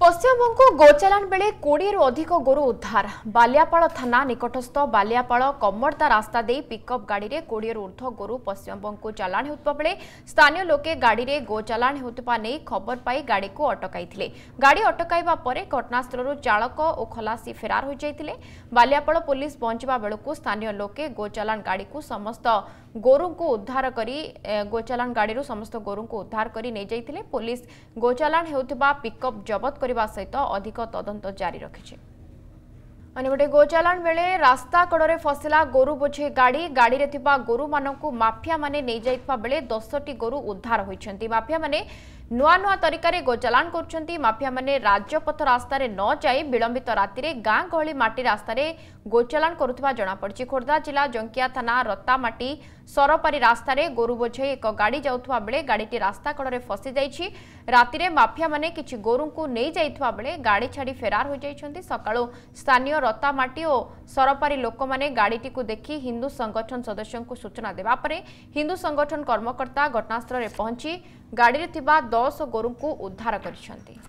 पश्चिमब गोचाला बेला कि अधिक गोरु उद्धार बालिया थाना निकटस्थ बा रास्ता दे पिकअप गाडी कर्ध्व गोरु पश्चिमबङको चालाण स्थानीय लोके गाडी गोचालाण हुबर पैसा गाडीको अटकैले गाडी अटक घटनास्थल चालक खलासी फेरार बालिया पुलिस पहचा बेला स्थानीय लोके गोचालाण गाडी को समस्त गोरु उद्धार गरि गोचाला समस्त गोरु उद्धार पुलिस गरिस पिकअप हुन्छ পরিবার સહિત অধিক তদন্ত জারি রাখছে অনবডে গোচালন মেলে রাস্তা কডরে फसिला গরু পছে গাড়ি গাড়ি রে থিবা গরু মানকু মাফিয়া মানে নে যাইত পা বলে দসটি গরু উদ্ধার হইচন্তি মাফিয়া মানে ନୂଆ ନୂଆ ତରିକାରେ ଗୋଚାଲାଣ କରୁଛନ୍ତି ମାଫିଆମାନେ ରାଜପଥ ରାସ୍ତାରେ ନ ଯାଇ ବିଳମ୍ବିତ ରାତିରେ ଗାଁ ଗହଳି ମାଟି ରାସ୍ତାରେ ଗୋଚାଲାଣ କରୁଥିବା ଜଣାପଡ଼ିଛି ଖୋର୍ଦ୍ଧା ଜିଲ୍ଲା ଜଙ୍କିଆ ଥାନା ରତାମାଟି ସରପାରୀ ରାସ୍ତାରେ ଗୋରୁ ବୋଝେଇ ଏକ ଗାଡ଼ି ଯାଉଥିବା ବେଳେ ଗାଡ଼ିଟି ରାସ୍ତା କଡ଼ରେ ଫସିଯାଇଛି ରାତିରେ ମାଫିଆମାନେ କିଛି ଗୋରୁଙ୍କୁ ନେଇଯାଇଥିବା ବେଳେ ଗାଡ଼ି ଛାଡ଼ି ଫେରାର ହୋଇଯାଇଛନ୍ତି ସକାଳୁ ସ୍ଥାନୀୟ ରତାମାଟି ଓ ସରପାରୀ ଲୋକମାନେ ଗାଡ଼ିଟିକୁ ଦେଖି ହିନ୍ଦୁ ସଂଗଠନ ସଦସ୍ୟଙ୍କୁ ସୂଚନା ଦେବା ପରେ ହିନ୍ଦୁ ସଂଗଠନ କର୍ମକର୍ତ୍ତା ଘଟଣାସ୍ଥଳରେ ପହଞ୍ଚି ଗାଡ଼ିରେ ଥିବା ଦଶ ଗୋରୁଙ୍କୁ ଉଦ୍ଧାର କରିଛନ୍ତି